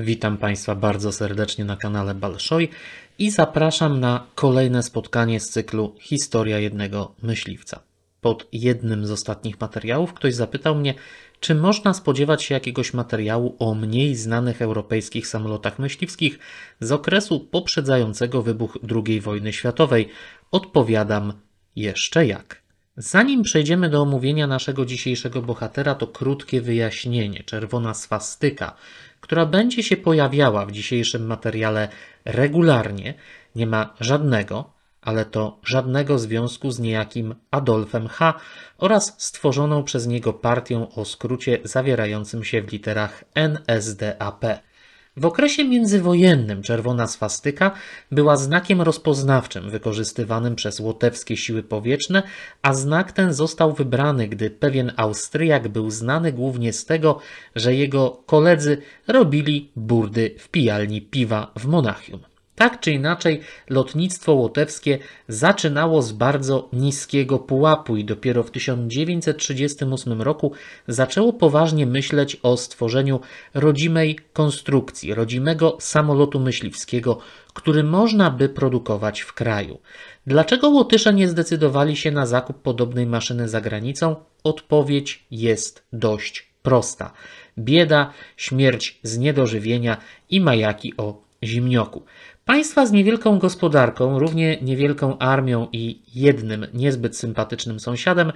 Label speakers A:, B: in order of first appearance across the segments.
A: Witam Państwa bardzo serdecznie na kanale Balszoj i zapraszam na kolejne spotkanie z cyklu Historia jednego myśliwca. Pod jednym z ostatnich materiałów ktoś zapytał mnie, czy można spodziewać się jakiegoś materiału o mniej znanych europejskich samolotach myśliwskich z okresu poprzedzającego wybuch II wojny światowej. Odpowiadam jeszcze jak. Zanim przejdziemy do omówienia naszego dzisiejszego bohatera, to krótkie wyjaśnienie. Czerwona swastyka, która będzie się pojawiała w dzisiejszym materiale regularnie, nie ma żadnego, ale to żadnego związku z niejakim Adolfem H. oraz stworzoną przez niego partią o skrócie zawierającym się w literach NSDAP. W okresie międzywojennym czerwona swastyka była znakiem rozpoznawczym wykorzystywanym przez łotewskie siły powietrzne, a znak ten został wybrany, gdy pewien Austriak był znany głównie z tego, że jego koledzy robili burdy w pijalni piwa w Monachium. Tak czy inaczej, lotnictwo łotewskie zaczynało z bardzo niskiego pułapu i dopiero w 1938 roku zaczęło poważnie myśleć o stworzeniu rodzimej konstrukcji, rodzimego samolotu myśliwskiego, który można by produkować w kraju. Dlaczego Łotysze nie zdecydowali się na zakup podobnej maszyny za granicą? Odpowiedź jest dość prosta. Bieda, śmierć z niedożywienia i majaki o zimnioku. Państwa z niewielką gospodarką, równie niewielką armią i jednym niezbyt sympatycznym sąsiadem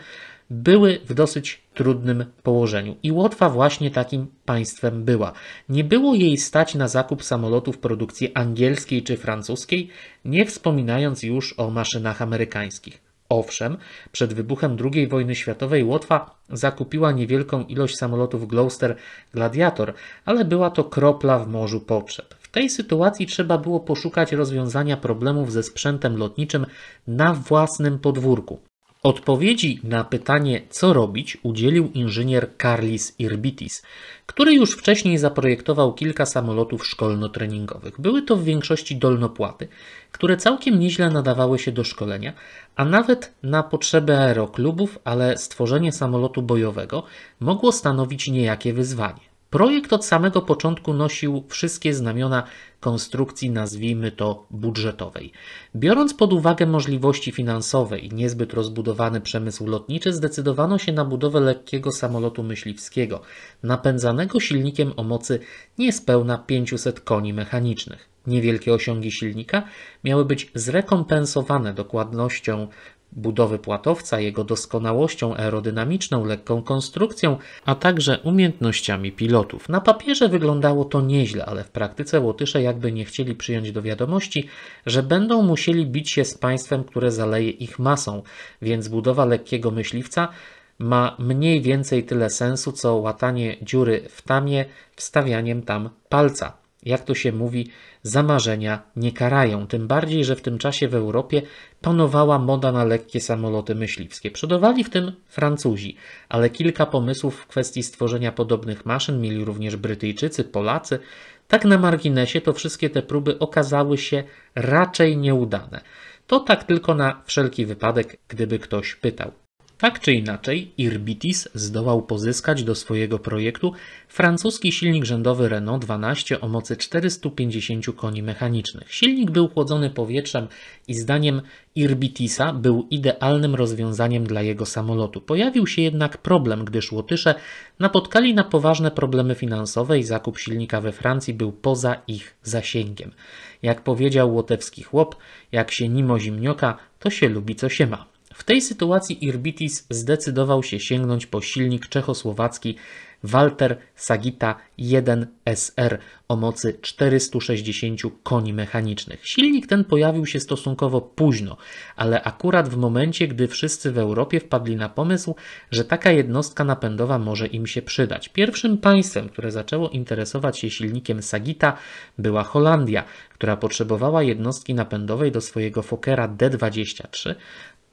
A: były w dosyć trudnym położeniu i Łotwa właśnie takim państwem była. Nie było jej stać na zakup samolotów produkcji angielskiej czy francuskiej, nie wspominając już o maszynach amerykańskich. Owszem, przed wybuchem II wojny światowej Łotwa zakupiła niewielką ilość samolotów Gloster Gladiator, ale była to kropla w morzu potrzeb tej sytuacji trzeba było poszukać rozwiązania problemów ze sprzętem lotniczym na własnym podwórku. Odpowiedzi na pytanie, co robić, udzielił inżynier Karlis Irbitis, który już wcześniej zaprojektował kilka samolotów szkolno-treningowych. Były to w większości dolnopłaty, które całkiem nieźle nadawały się do szkolenia, a nawet na potrzeby aeroklubów, ale stworzenie samolotu bojowego mogło stanowić niejakie wyzwanie. Projekt od samego początku nosił wszystkie znamiona konstrukcji, nazwijmy to budżetowej. Biorąc pod uwagę możliwości finansowe i niezbyt rozbudowany przemysł lotniczy, zdecydowano się na budowę lekkiego samolotu myśliwskiego, napędzanego silnikiem o mocy niespełna 500 koni mechanicznych. Niewielkie osiągi silnika miały być zrekompensowane dokładnością budowy płatowca, jego doskonałością aerodynamiczną, lekką konstrukcją, a także umiejętnościami pilotów. Na papierze wyglądało to nieźle, ale w praktyce Łotysze jakby nie chcieli przyjąć do wiadomości, że będą musieli bić się z państwem, które zaleje ich masą, więc budowa lekkiego myśliwca ma mniej więcej tyle sensu, co łatanie dziury w tamie wstawianiem tam palca jak to się mówi, zamarzenia nie karają. Tym bardziej, że w tym czasie w Europie panowała moda na lekkie samoloty myśliwskie. Przodowali w tym Francuzi, ale kilka pomysłów w kwestii stworzenia podobnych maszyn mieli również Brytyjczycy, Polacy. Tak na marginesie to wszystkie te próby okazały się raczej nieudane. To tak tylko na wszelki wypadek, gdyby ktoś pytał. Tak czy inaczej, Irbitis zdołał pozyskać do swojego projektu francuski silnik rzędowy Renault 12 o mocy 450 koni mechanicznych. Silnik był chłodzony powietrzem i zdaniem Irbitisa był idealnym rozwiązaniem dla jego samolotu. Pojawił się jednak problem, gdyż Łotysze napotkali na poważne problemy finansowe i zakup silnika we Francji był poza ich zasięgiem. Jak powiedział łotewski chłop, jak się nimo zimnioka, to się lubi co się ma. W tej sytuacji Irbitis zdecydował się sięgnąć po silnik czechosłowacki Walter Sagita 1SR o mocy 460 koni mechanicznych. Silnik ten pojawił się stosunkowo późno, ale akurat w momencie, gdy wszyscy w Europie wpadli na pomysł, że taka jednostka napędowa może im się przydać. Pierwszym państwem, które zaczęło interesować się silnikiem Sagita była Holandia, która potrzebowała jednostki napędowej do swojego Fokera D23,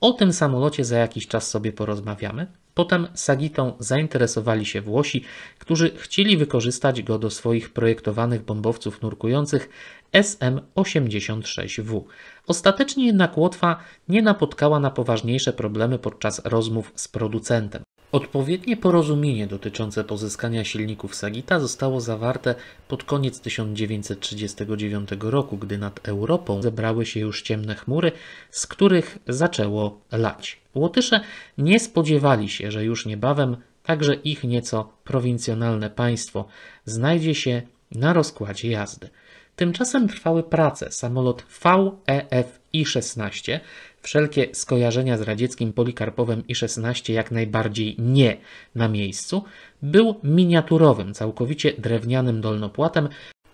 A: o tym samolocie za jakiś czas sobie porozmawiamy. Potem Sagitą zainteresowali się Włosi, którzy chcieli wykorzystać go do swoich projektowanych bombowców nurkujących SM-86W. Ostatecznie jednak Łotwa nie napotkała na poważniejsze problemy podczas rozmów z producentem. Odpowiednie porozumienie dotyczące pozyskania silników Sagita zostało zawarte pod koniec 1939 roku, gdy nad Europą zebrały się już ciemne chmury, z których zaczęło lać. Łotysze nie spodziewali się, że już niebawem także ich nieco prowincjonalne państwo znajdzie się na rozkładzie jazdy. Tymczasem trwały prace. Samolot VEF I-16, wszelkie skojarzenia z radzieckim Polikarpowem I-16 jak najbardziej nie na miejscu, był miniaturowym, całkowicie drewnianym dolnopłatem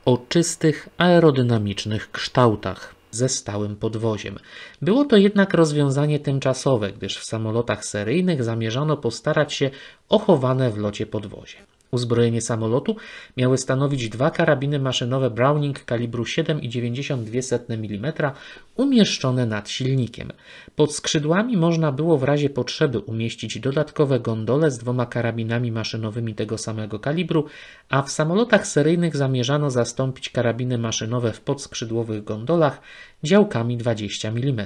A: o czystych, aerodynamicznych kształtach ze stałym podwoziem. Było to jednak rozwiązanie tymczasowe, gdyż w samolotach seryjnych zamierzano postarać się o chowane w locie podwozie. Uzbrojenie samolotu miały stanowić dwa karabiny maszynowe Browning kalibru 7,92 mm umieszczone nad silnikiem. Pod skrzydłami można było w razie potrzeby umieścić dodatkowe gondole z dwoma karabinami maszynowymi tego samego kalibru, a w samolotach seryjnych zamierzano zastąpić karabiny maszynowe w podskrzydłowych gondolach działkami 20 mm.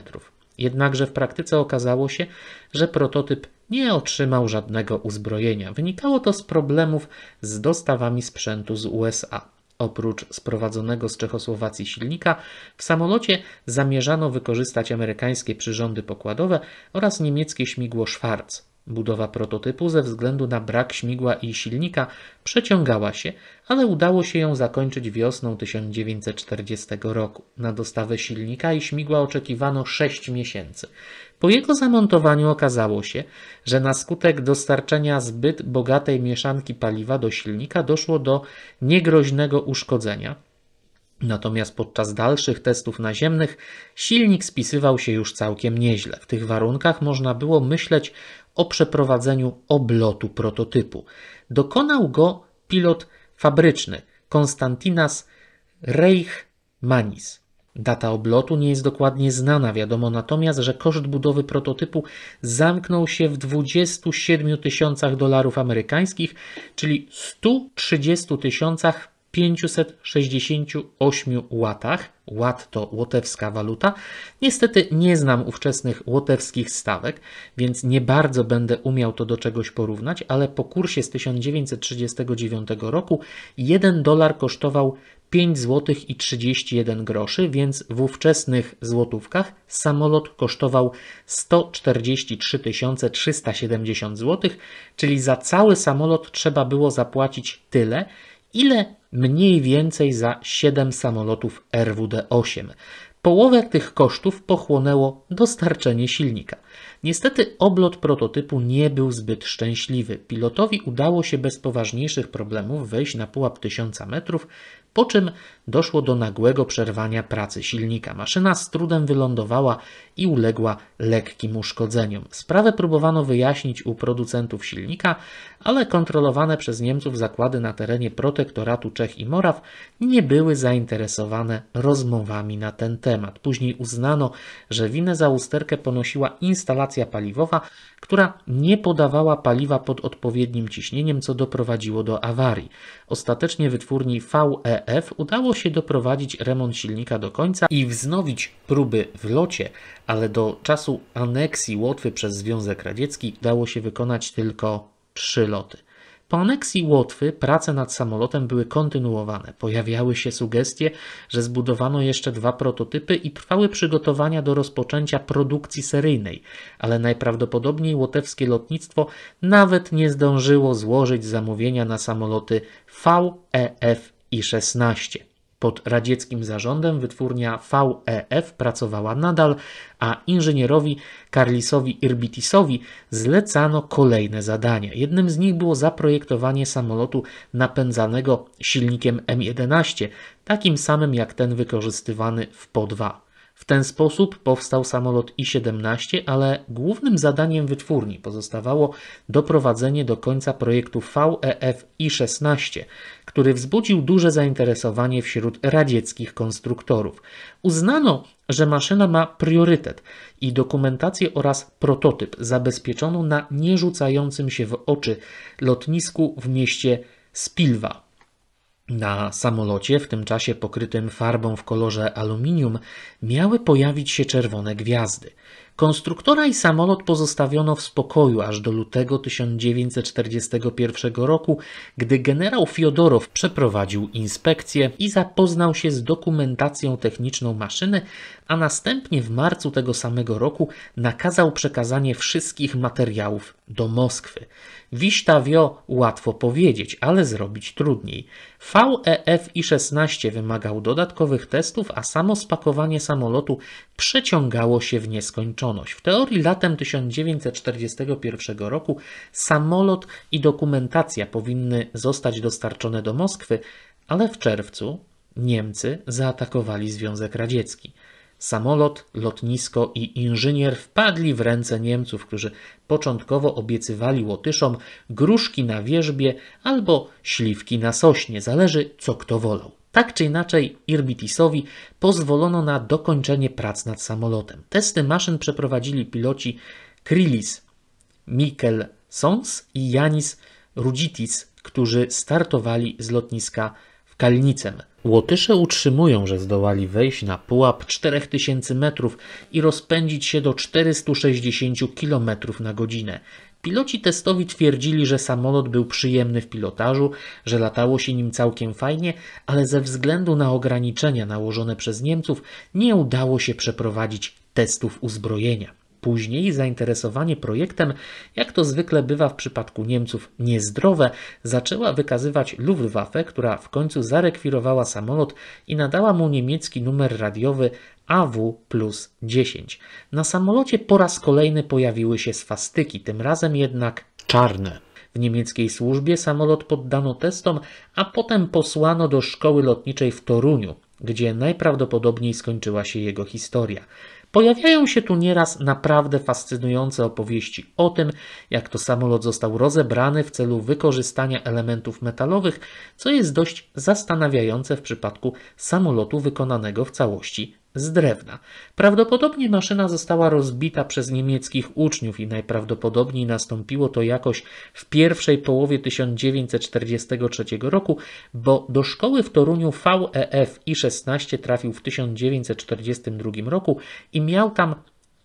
A: Jednakże w praktyce okazało się, że prototyp nie otrzymał żadnego uzbrojenia. Wynikało to z problemów z dostawami sprzętu z USA. Oprócz sprowadzonego z Czechosłowacji silnika, w samolocie zamierzano wykorzystać amerykańskie przyrządy pokładowe oraz niemieckie śmigło Schwarz. Budowa prototypu ze względu na brak śmigła i silnika przeciągała się, ale udało się ją zakończyć wiosną 1940 roku. Na dostawę silnika i śmigła oczekiwano 6 miesięcy. Po jego zamontowaniu okazało się, że na skutek dostarczenia zbyt bogatej mieszanki paliwa do silnika doszło do niegroźnego uszkodzenia. Natomiast podczas dalszych testów naziemnych silnik spisywał się już całkiem nieźle. W tych warunkach można było myśleć o przeprowadzeniu oblotu prototypu. Dokonał go pilot fabryczny Konstantinas Reichmanis. Data oblotu nie jest dokładnie znana, wiadomo natomiast, że koszt budowy prototypu zamknął się w 27 tysiącach dolarów amerykańskich, czyli 130 tysiącach 568 łatach, łat to łotewska waluta. Niestety nie znam ówczesnych łotewskich stawek, więc nie bardzo będę umiał to do czegoś porównać, ale po kursie z 1939 roku 1 dolar kosztował 5 zł i 31 groszy, więc w ówczesnych złotówkach samolot kosztował 143 370 zł, czyli za cały samolot trzeba było zapłacić tyle, ile mniej więcej za 7 samolotów RWD-8. Połowę tych kosztów pochłonęło dostarczenie silnika. Niestety oblot prototypu nie był zbyt szczęśliwy. Pilotowi udało się bez poważniejszych problemów wejść na pułap 1000 metrów, po czym doszło do nagłego przerwania pracy silnika. Maszyna z trudem wylądowała i uległa lekkim uszkodzeniom. Sprawę próbowano wyjaśnić u producentów silnika, ale kontrolowane przez Niemców zakłady na terenie protektoratu Czech i Moraw nie były zainteresowane rozmowami na ten temat. Później uznano, że winę za usterkę ponosiła instalacja paliwowa, która nie podawała paliwa pod odpowiednim ciśnieniem, co doprowadziło do awarii. Ostatecznie wytwórni VEF udało się doprowadzić remont silnika do końca i wznowić próby w locie, ale do czasu aneksji Łotwy przez Związek Radziecki udało się wykonać tylko Trzy loty. Po aneksji Łotwy prace nad samolotem były kontynuowane. Pojawiały się sugestie, że zbudowano jeszcze dwa prototypy i trwały przygotowania do rozpoczęcia produkcji seryjnej, ale najprawdopodobniej łotewskie lotnictwo nawet nie zdążyło złożyć zamówienia na samoloty VEF i 16. Pod radzieckim zarządem wytwórnia VEF pracowała nadal, a inżynierowi Karlisowi Irbitisowi zlecano kolejne zadania. Jednym z nich było zaprojektowanie samolotu napędzanego silnikiem M11, takim samym jak ten wykorzystywany w Po-2 ten sposób powstał samolot I-17, ale głównym zadaniem wytwórni pozostawało doprowadzenie do końca projektu VEF I-16, który wzbudził duże zainteresowanie wśród radzieckich konstruktorów. Uznano, że maszyna ma priorytet i dokumentację oraz prototyp zabezpieczono na nierzucającym się w oczy lotnisku w mieście Spilwa na samolocie, w tym czasie pokrytym farbą w kolorze aluminium, miały pojawić się czerwone gwiazdy. Konstruktora i samolot pozostawiono w spokoju aż do lutego 1941 roku, gdy generał Fiodorow przeprowadził inspekcję i zapoznał się z dokumentacją techniczną maszyny, a następnie w marcu tego samego roku nakazał przekazanie wszystkich materiałów do Moskwy. Wiśtawio łatwo powiedzieć, ale zrobić trudniej. VEF I-16 wymagał dodatkowych testów, a samo spakowanie samolotu przeciągało się w nieskończoność. W teorii latem 1941 roku samolot i dokumentacja powinny zostać dostarczone do Moskwy, ale w czerwcu Niemcy zaatakowali Związek Radziecki. Samolot, lotnisko i inżynier wpadli w ręce Niemców, którzy początkowo obiecywali Łotyszom gruszki na wierzbie albo śliwki na sośnie, zależy co kto wolał. Tak czy inaczej, Irbitisowi pozwolono na dokończenie prac nad samolotem. Testy maszyn przeprowadzili piloci Krilis Mikkel Sons i Janis Rudzitis, którzy startowali z lotniska w Kalnicem. Łotysze utrzymują, że zdołali wejść na pułap 4000 metrów i rozpędzić się do 460 km na godzinę. Piloci testowi twierdzili, że samolot był przyjemny w pilotażu, że latało się nim całkiem fajnie, ale ze względu na ograniczenia nałożone przez Niemców nie udało się przeprowadzić testów uzbrojenia. Później zainteresowanie projektem, jak to zwykle bywa w przypadku Niemców niezdrowe, zaczęła wykazywać Luftwaffe, która w końcu zarekwirowała samolot i nadała mu niemiecki numer radiowy AW plus 10. Na samolocie po raz kolejny pojawiły się swastyki, tym razem jednak czarne. W niemieckiej służbie samolot poddano testom, a potem posłano do szkoły lotniczej w Toruniu, gdzie najprawdopodobniej skończyła się jego historia. Pojawiają się tu nieraz naprawdę fascynujące opowieści o tym, jak to samolot został rozebrany w celu wykorzystania elementów metalowych, co jest dość zastanawiające w przypadku samolotu wykonanego w całości z drewna. Prawdopodobnie maszyna została rozbita przez niemieckich uczniów i najprawdopodobniej nastąpiło to jakoś w pierwszej połowie 1943 roku, bo do szkoły w Toruniu VEF I-16 trafił w 1942 roku i miał tam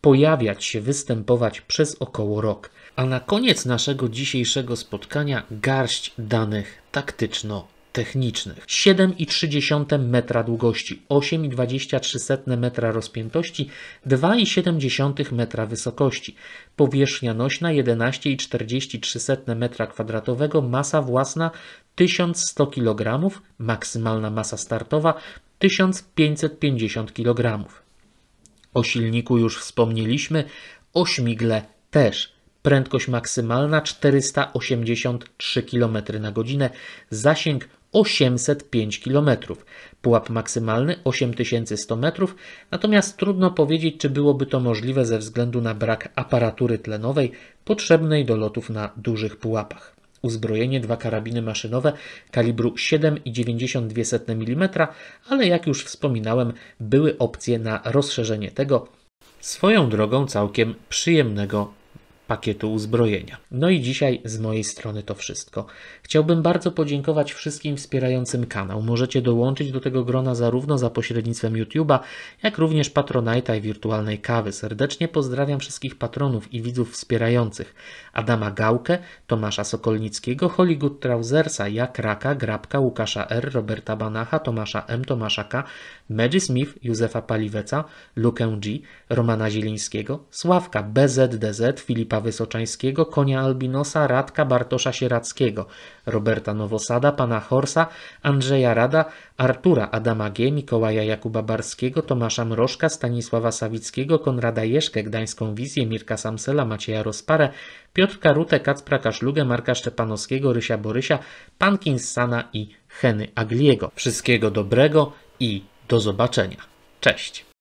A: pojawiać się, występować przez około rok. A na koniec naszego dzisiejszego spotkania garść danych taktyczno technicznych. 7,3 metra długości, 8,23 metra rozpiętości, 2,7 metra wysokości. Powierzchnia nośna 11,43 metra kwadratowego, masa własna 1100 kg, maksymalna masa startowa 1550 kg. O silniku już wspomnieliśmy, o śmigle też prędkość maksymalna 483 km na godzinę, zasięg 805 km, pułap maksymalny 8100 m, natomiast trudno powiedzieć, czy byłoby to możliwe ze względu na brak aparatury tlenowej potrzebnej do lotów na dużych pułapach. Uzbrojenie dwa karabiny maszynowe kalibru 7,92 mm, ale jak już wspominałem, były opcje na rozszerzenie tego swoją drogą całkiem przyjemnego pakietu uzbrojenia. No i dzisiaj z mojej strony to wszystko. Chciałbym bardzo podziękować wszystkim wspierającym kanał. Możecie dołączyć do tego grona zarówno za pośrednictwem YouTube'a, jak również Patronite'a i wirtualnej kawy. Serdecznie pozdrawiam wszystkich patronów i widzów wspierających. Adama Gałkę, Tomasza Sokolnickiego, Hollywood Trousersa, Jakraka, Grabka, Łukasza R., Roberta Banacha, Tomasza M., Tomasza K., Medzi Smith, Józefa Paliweca, Lukę G., Romana Zielińskiego, Sławka BZDZ, Filipa Wysoczańskiego, konia Albinosa, Radka Bartosza Sierackiego, Roberta Nowosada, pana Horsa, Andrzeja Rada, Artura Adama G., Mikołaja Jakuba Barskiego, Tomasza Mrożka, Stanisława Sawickiego, Konrada Jeszkę, Gdańską Wizję, Mirka Samsela, Macieja Rozparę, Piotrka Rutę, Kacpra Kaszlugę, Marka Szczepanowskiego, Rysia Borysia, Pankinsana i Heny Agliego. Wszystkiego dobrego i do zobaczenia. Cześć!